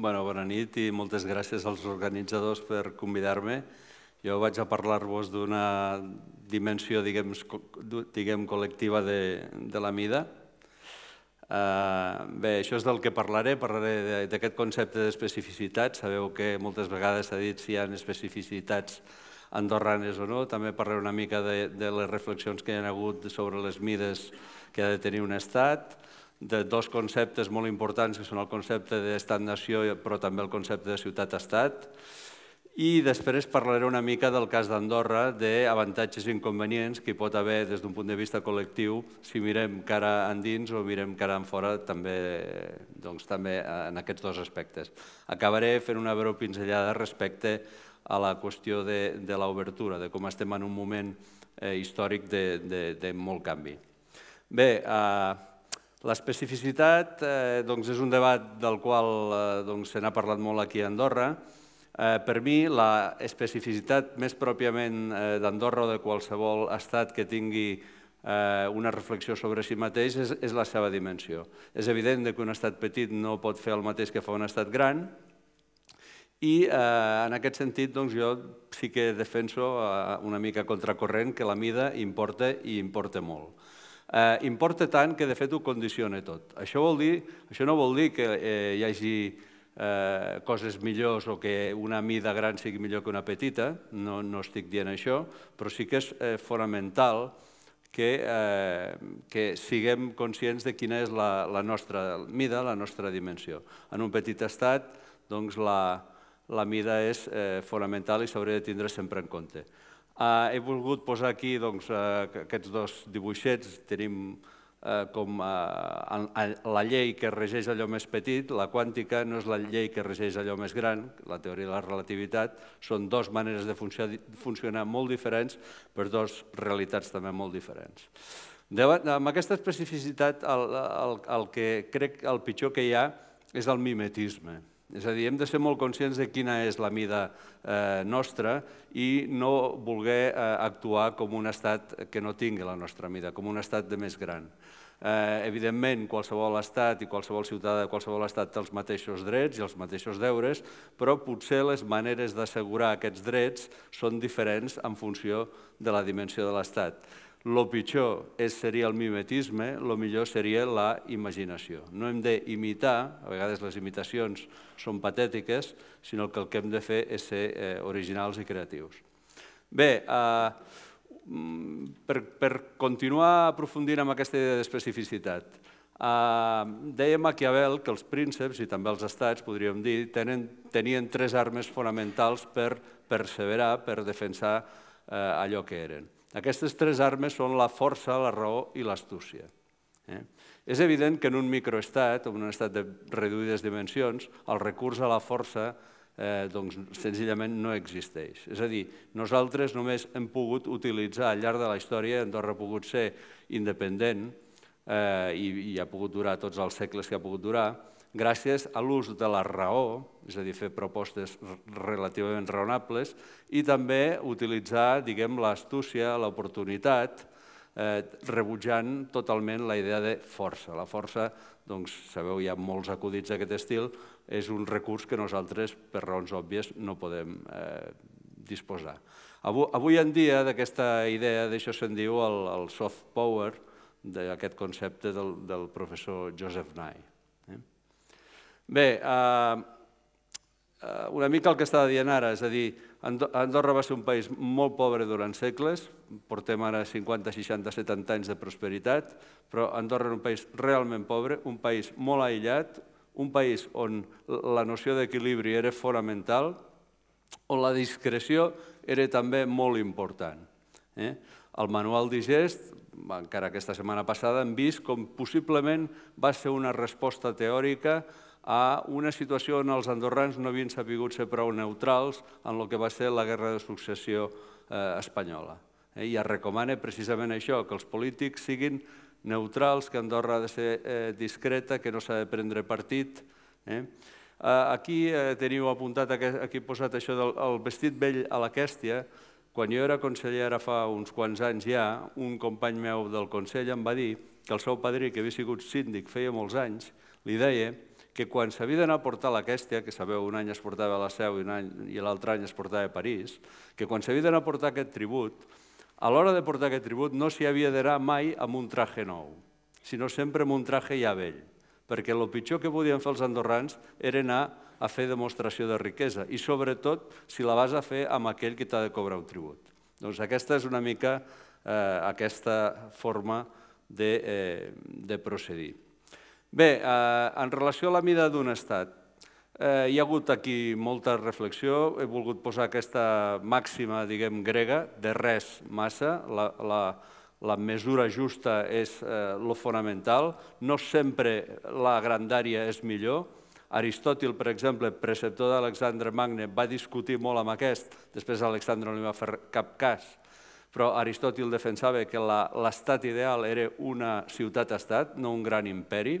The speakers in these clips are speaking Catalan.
Bueno, bona nit i moltes gràcies als organitzadors per convidar-me. Jo vaig a parlar-vos d'una dimensió, diguem, diguem col·lectiva de, de la mida. Uh, bé, això és del que parlaré. Parlaré d'aquest concepte d'especificitat. Sabeu que moltes vegades s'ha dit si hi ha especificitats andorranes o no. També parlaré una mica de, de les reflexions que hi ha hagut sobre les mides que ha de tenir un estat de dos conceptes molt importants, que són el concepte d'estat-nació però també el concepte de ciutat-estat. I després parlaré una mica del cas d'Andorra, d'avantatges i inconvenients que hi pot haver des d'un punt de vista col·lectiu si mirem cara endins o mirem cara enfora també, doncs, també en aquests dos aspectes. Acabaré fent una breu pinzellada respecte a la qüestió de, de l'obertura, de com estem en un moment eh, històric de, de, de molt canvi. Bé, eh, L'especificitat eh, doncs és un debat del qual eh, doncs se n'ha parlat molt aquí a Andorra. Eh, per mi, la especificitat més pròpiament eh, d'Andorra o de qualsevol estat que tingui eh, una reflexió sobre si mateix és, la seva dimensió. És evident que un estat petit no pot fer el mateix que fa un estat gran, i eh, en aquest sentit doncs, jo sí que defenso eh, una mica contracorrent que la mida importa i importa molt eh, importa tant que de fet ho condiciona tot. Això, vol dir, això no vol dir que eh, hi hagi eh, coses millors o que una mida gran sigui millor que una petita, no, no estic dient això, però sí que és eh, fonamental que, eh, que siguem conscients de quina és la, la nostra mida, la nostra dimensió. En un petit estat, doncs la, la mida és eh, fonamental i s'hauria de tindre sempre en compte. Eh, he volgut posar aquí doncs, eh, aquests dos dibuixets. Tenim eh, com la llei que regeix allò més petit, la quàntica no és la llei que regeix allò més gran, la teoria de la relativitat, són dues maneres de funcionar molt diferents per dues realitats també molt diferents. amb aquesta especificitat, el, el, el que crec el pitjor que hi ha és el mimetisme. És a dir, hem de ser molt conscients de quina és la mida eh, nostra i no voler eh, actuar com un estat que no tingui la nostra mida, com un estat de més gran. Eh, evidentment, qualsevol estat i qualsevol ciutadà de qualsevol estat té els mateixos drets i els mateixos deures, però potser les maneres d'assegurar aquests drets són diferents en funció de la dimensió de l'estat. Lo pitjor és, seria el mimetisme, el millor seria la imaginació. No hem d'imitar, a vegades les imitacions són patètiques, sinó que el que hem de fer és ser eh, originals i creatius. Bé, eh, mm, per, per continuar aprofundint en aquesta idea d'especificitat, eh, deia Maquiavel que els prínceps i també els estats, podríem dir, tenen, tenien tres armes fonamentals per perseverar, per defensar eh, allò que eren. Aquestes tres armes són la força, la raó i l'astúcia. Eh? És evident que en un microestat, en un estat de reduïdes dimensions, el recurs a la força eh, doncs, senzillament no existeix. És a dir, nosaltres només hem pogut utilitzar al llarg de la història, Andorra ha pogut ser independent eh, i, i ha pogut durar tots els segles que ha pogut durar, gràcies a l'ús de la raó, és a dir, fer propostes relativament raonables, i també utilitzar, diguem, l'astúcia, l'oportunitat, eh, rebutjant totalment la idea de força. La força, doncs, sabeu, hi ha molts acudits d'aquest estil, és un recurs que nosaltres, per raons òbvies, no podem eh, disposar. Avui, avui en dia, d'aquesta idea, d'això se'n diu el, el soft power, d'aquest concepte del, del professor Joseph Nye. Bé, eh, eh, una mica el que estava dient ara, és a dir, Andorra va ser un país molt pobre durant segles, portem ara 50, 60, 70 anys de prosperitat, però Andorra era un país realment pobre, un país molt aïllat, un país on la noció d'equilibri era fonamental, on la discreció era també molt important. Eh? El manual digest, encara aquesta setmana passada, hem vist com possiblement va ser una resposta teòrica a a una situació on els andorrans no havien sabut ser prou neutrals en el que va ser la guerra de successió eh, espanyola. Eh, I es recomana precisament això, que els polítics siguin neutrals, que Andorra ha de ser eh, discreta, que no s'ha de prendre partit. Eh? eh aquí eh, teniu apuntat, aquí posat això del el vestit vell a la Quèstia. Quan jo era conseller, ara fa uns quants anys ja, un company meu del Consell em va dir que el seu padrí, que havia sigut síndic feia molts anys, li deia que quan s'havia d'anar a portar la Quèstia, que sabeu, un any es portava a la Seu i, any, i l'altre any es portava a París, que quan s'havia d'anar a portar aquest tribut, a l'hora de portar aquest tribut no s'hi havia d'anar mai amb un traje nou, sinó sempre amb un traje ja vell, perquè el pitjor que podien fer els andorrans era anar a fer demostració de riquesa, i sobretot si la vas a fer amb aquell que t'ha de cobrar un tribut. Doncs aquesta és una mica eh, aquesta forma de, eh, de procedir. Bé, eh, en relació a la mida d'un estat, eh, hi ha hagut aquí molta reflexió, he volgut posar aquesta màxima, diguem, grega, de res massa, la, la, la mesura justa és eh, lo fonamental, no sempre la grandària és millor, Aristòtil, per exemple, preceptor d'Alexandre Magne, va discutir molt amb aquest, després Alexandre no li va fer cap cas, però Aristòtil defensava que l'estat ideal era una ciutat-estat, no un gran imperi,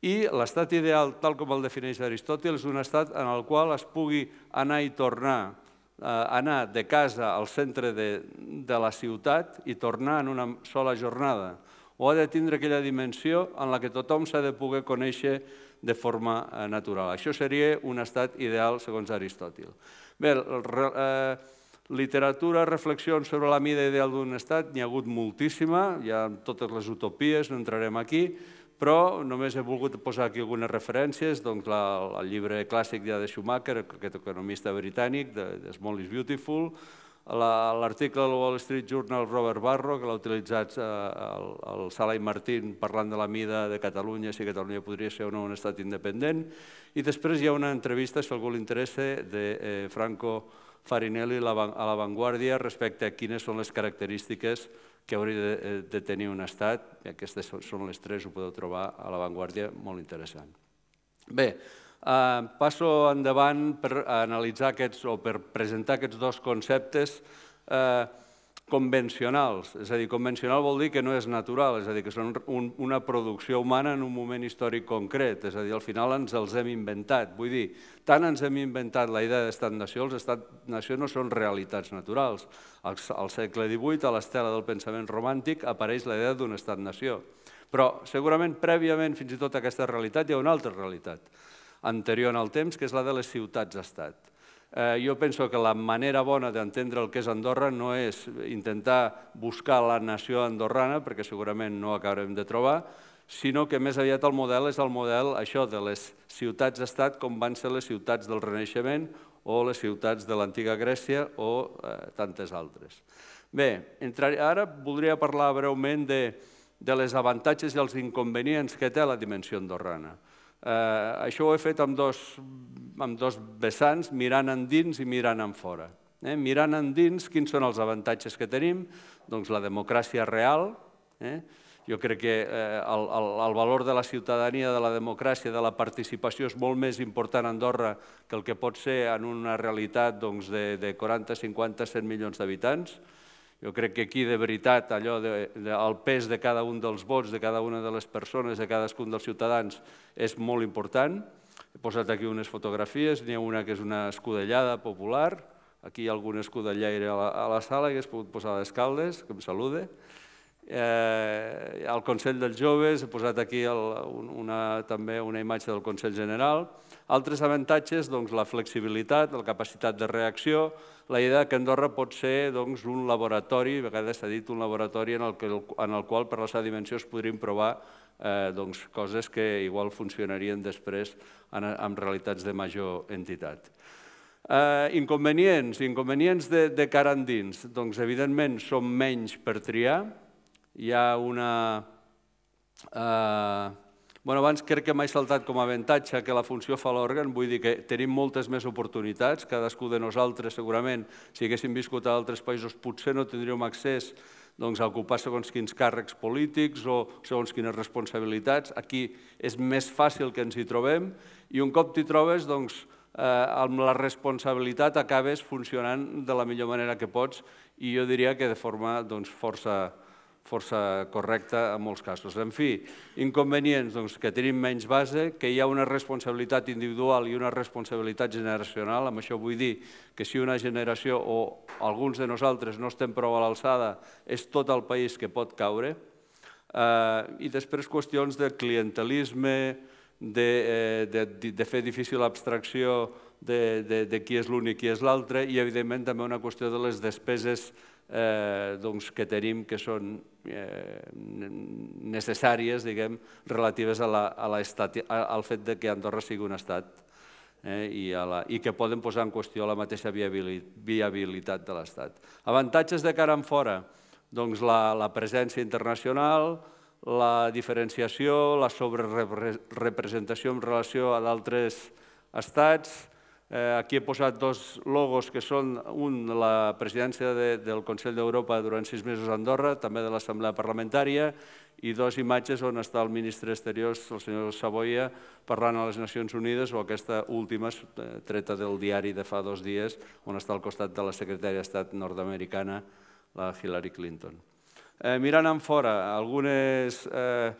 i l'estat ideal, tal com el defineix Aristòtil, és un estat en el qual es pugui anar i tornar, eh, anar de casa al centre de, de la ciutat i tornar en una sola jornada. O ha de tindre aquella dimensió en la que tothom s'ha de poder conèixer de forma eh, natural. Això seria un estat ideal, segons Aristòtil. Bé, eh, literatura, reflexions sobre la mida ideal d'un estat, n'hi ha hagut moltíssima, hi ha totes les utopies, no entrarem aquí, però només he volgut posar aquí algunes referències, doncs la, el llibre clàssic ja de Schumacher, aquest economista britànic, de, de Small is Beautiful, l'article del Wall Street Journal Robert Barro, que l'ha utilitzat eh, el, el Sala i Martín parlant de la mida de Catalunya, si Catalunya podria ser o no un estat independent, i després hi ha una entrevista, si algú li interessa, de eh, Franco Franco Farinelli a l'avantguàrdia respecte a quines són les característiques que hauria de, eh, tenir un estat. Aquestes són les tres, ho podeu trobar a l'avantguàrdia, molt interessant. Bé, eh, passo endavant per analitzar aquests o per presentar aquests dos conceptes. Eh, convencionals. És a dir, convencional vol dir que no és natural, és a dir, que són una producció humana en un moment històric concret. És a dir, al final ens els hem inventat. Vull dir, tant ens hem inventat la idea d'estat-nació, els estat-nació no són realitats naturals. Al, al segle XVIII, a l'estela del pensament romàntic, apareix la idea d'un estat-nació. Però segurament prèviament fins i tot a aquesta realitat hi ha una altra realitat anterior en el temps, que és la de les ciutats-estat. Eh, jo penso que la manera bona d'entendre el que és Andorra no és intentar buscar la nació andorrana, perquè segurament no acabarem de trobar, sinó que més aviat el model és el model això de les ciutats-estat com van ser les ciutats del Renaixement o les ciutats de l'antiga Grècia o eh, tantes altres. Bé, entrar... ara voldria parlar breument de, de les avantatges i els inconvenients que té la dimensió andorrana. Eh, això ho he fet amb dos, amb dos vessants, mirant endins i mirant en fora. Eh? Mirant endins, quins són els avantatges que tenim? Doncs la democràcia real. Eh? Jo crec que eh, el, el, el valor de la ciutadania, de la democràcia, de la participació és molt més important a Andorra que el que pot ser en una realitat doncs, de, de 40, 50, 100 milions d'habitants. Jo crec que aquí, de veritat, allò de, el pes de cada un dels vots, de cada una de les persones, de cadascun dels ciutadans, és molt important. He posat aquí unes fotografies, n'hi ha una que és una escudellada popular, aquí hi ha algun escudellaire a la, sala que es pogut posar a les caldes, que em salude. Eh, al Consell dels Joves he posat aquí una, també una imatge del Consell General. Altres avantatges, doncs, la flexibilitat, la capacitat de reacció, la idea que Andorra pot ser doncs, un laboratori, a vegades s'ha dit un laboratori en el, en el qual per la seva dimensió es podrien provar eh, doncs, coses que igual funcionarien després en, realitats de major entitat. Eh, inconvenients, inconvenients de, de cara endins. Doncs, evidentment, som menys per triar. Hi ha una... Eh, Bueno, abans crec que m'he saltat com a avantatge que la funció fa l'òrgan, vull dir que tenim moltes més oportunitats, cadascú de nosaltres segurament, si haguéssim viscut a altres països, potser no tindríem accés doncs, a ocupar segons quins càrrecs polítics o segons quines responsabilitats. Aquí és més fàcil que ens hi trobem i un cop t'hi trobes, doncs, eh, amb la responsabilitat acabes funcionant de la millor manera que pots i jo diria que de forma doncs, força, força correcta en molts casos. En fi, inconvenients doncs, que tenim menys base, que hi ha una responsabilitat individual i una responsabilitat generacional, amb això vull dir que si una generació o alguns de nosaltres no estem prou a l'alçada, és tot el país que pot caure. Eh, I després qüestions de clientelisme, de, eh, de, de fer difícil abstracció de, de, de qui és l'un i qui és l'altre i, evidentment, també una qüestió de les despeses eh, doncs, que tenim que són eh, necessàries, diguem, relatives a la, a al fet de que Andorra sigui un estat eh, i, a la, i que poden posar en qüestió la mateixa viabilitat de l'estat. Avantatges de cara en fora, doncs la, la presència internacional, la diferenciació, la sobrerepresentació en relació a d'altres estats, Eh, aquí he posat dos logos que són un la presidència del Consell d'Europa durant sis mesos a Andorra, també de l'Assemblea Parlamentària, i dos imatges on està el ministre exterior, el senyor Savoia, parlant a les Nacions Unides, o aquesta última, eh, treta del diari de fa dos dies, on està al costat de la secretària d'Estat nord-americana, la Hillary Clinton. Eh, mirant en fora, algunes... Eh,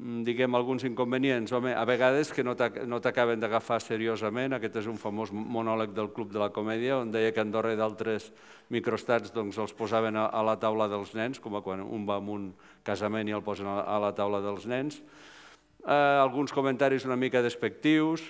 Mm, diguem, alguns inconvenients. Home, a vegades que no t'acaben d'agafar seriosament, aquest és un famós monòleg del Club de la Comèdia, on deia que Andorra i d'altres microestats doncs, els posaven a la taula dels nens, com quan un va a un casament i el posen a la taula dels nens. Eh, alguns comentaris una mica despectius.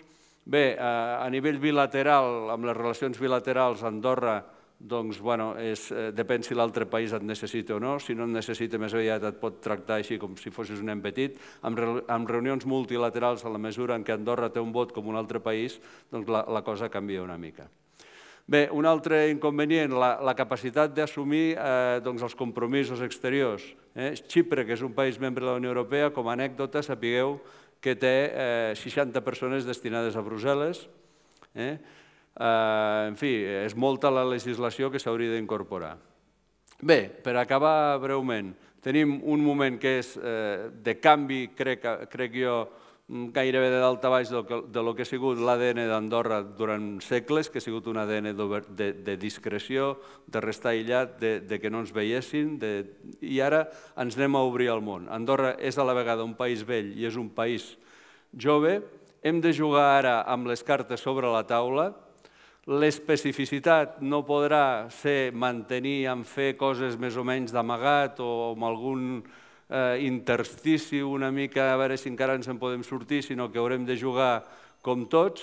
Bé, eh, a nivell bilateral, amb les relacions bilaterals, Andorra doncs, bueno, és, eh, depèn si l'altre país et necessita o no. Si no et necessita, més aviat et pot tractar així com si fossis un nen petit. Amb, re, amb reunions multilaterals, a la mesura en què Andorra té un vot com un altre país, doncs la, la cosa canvia una mica. Bé, un altre inconvenient, la, la capacitat d'assumir eh, doncs, els compromisos exteriors. Eh? Xipre, que és un país membre de la Unió Europea, com a anècdota sapigueu que té eh, 60 persones destinades a Brussel·les, eh? Eh, en fi, és molta la legislació que s'hauria d'incorporar. Bé, per acabar breument, tenim un moment que és eh, de canvi, crec, crec jo, mm, gairebé de dalt a baix de lo que ha sigut l'ADN d'Andorra durant segles, que ha sigut un ADN de, de discreció, de restar aïllat, de, que no ens veiessin, de... i ara ens anem a obrir al món. Andorra és a la vegada un país vell i és un país jove. Hem de jugar ara amb les cartes sobre la taula, l'especificitat no podrà ser mantenir en fer coses més o menys d'amagat o amb algun eh, interstici una mica, a veure si encara ens en podem sortir, sinó que haurem de jugar com tots.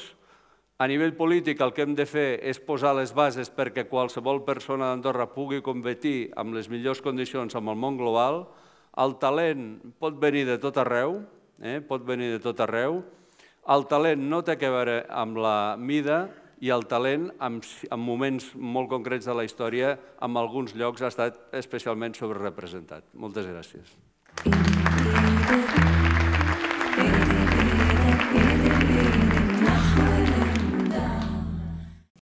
A nivell polític el que hem de fer és posar les bases perquè qualsevol persona d'Andorra pugui competir amb les millors condicions amb el món global. El talent pot venir de tot arreu, eh? pot venir de tot arreu. El talent no té a veure amb la mida, i el talent, en, moments molt concrets de la història, en alguns llocs ha estat especialment sobrerepresentat. Moltes gràcies. Thank you.